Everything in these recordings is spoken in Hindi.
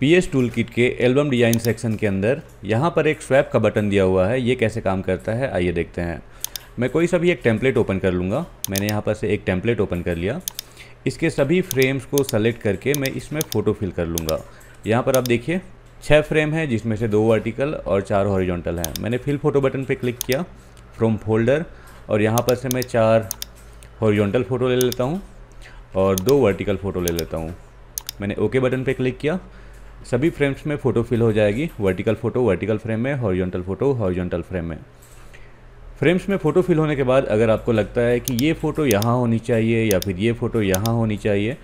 पी एस टूल किट के एल्बम डिजाइन सेक्शन के अंदर यहाँ पर एक स्वैप का बटन दिया हुआ है ये कैसे काम करता है आइए देखते हैं मैं कोई सा भी एक टेम्पलेट ओपन कर लूँगा मैंने यहाँ पर से एक टेम्पलेट ओपन कर लिया इसके सभी फ्रेम्स को सेलेक्ट करके मैं इसमें फ़ोटो फिल कर लूँगा यहाँ पर आप देखिए छः फ्रेम है जिसमें से दो वर्टिकल और चार हॉरिजॉन्टल हैं मैंने फिल फ़ोटो बटन पर क्लिक किया फ्रॉम फोल्डर और यहाँ पर से मैं चार हॉरिजॉन्टल फ़ोटो ले लेता हूँ और दो वर्टिकल फ़ोटो ले लेता हूँ मैंने ओके बटन पर क्लिक किया सभी फ्रेम्स में फ़ोटो फिल हो जाएगी वर्टिकल फ़ोटो वर्टिकल फ्रेम में हॉरिजॉन्टल फ़ोटो हॉरिजॉन्टल फ्रेम में फ्रेम्स में फ़ोटो फिल होने के बाद अगर आपको लगता है कि ये फ़ोटो यहाँ होनी चाहिए या फिर ये फ़ोटो यहाँ होनी चाहिए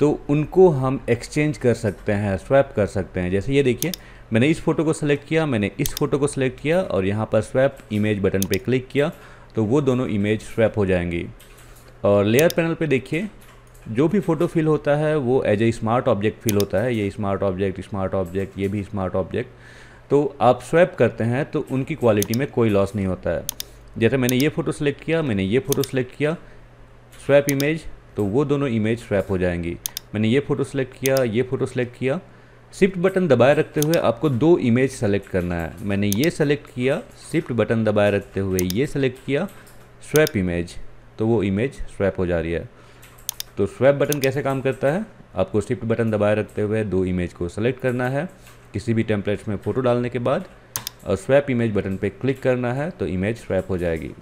तो उनको हम एक्सचेंज कर सकते हैं स्वैप कर सकते हैं जैसे ये देखिए मैंने इस फ़ोटो को सिलेक्ट किया मैंने इस फ़ोटो को सिलेक्ट किया और यहाँ पर स्वैप इमेज बटन पे क्लिक किया तो वो दोनों इमेज स्वैप हो जाएंगी और लेयर पैनल पे देखिए जो भी फ़ोटो फिल होता है वो as a smart object fill होता है ये स्मार्ट ऑब्जेक्ट स्मार्ट ऑब्जेक्ट ये भी स्मार्ट ऑब्जेक्ट तो आप स्वैप करते हैं तो उनकी क्वालिटी में कोई लॉस नहीं होता है जैसे मैंने ये फ़ोटो सेलेक्ट किया मैंने ये फ़ोटो सेलेक्ट किया स्वैप इमेज तो वो दोनों इमेज स्वैप हो जाएंगी मैंने ये फ़ोटो सेलेक्ट किया ये फ़ोटो सेलेक्ट किया शिफ्ट बटन दबाए रखते हुए आपको दो इमेज सेलेक्ट करना है मैंने ये सेलेक्ट किया शिफ्ट बटन दबाए रखते हुए ये सेलेक्ट किया स्वैप इमेज तो वो इमेज स्वैप हो जा रही है तो स्वैप बटन कैसे काम करता है आपको शिफ्ट बटन दबाए रखते हुए दो इमेज को सेलेक्ट करना है किसी भी टेम्पलेट्स में फ़ोटो डालने के बाद और स्वैप इमेज बटन पे क्लिक करना है तो इमेज स्वैप हो जाएगी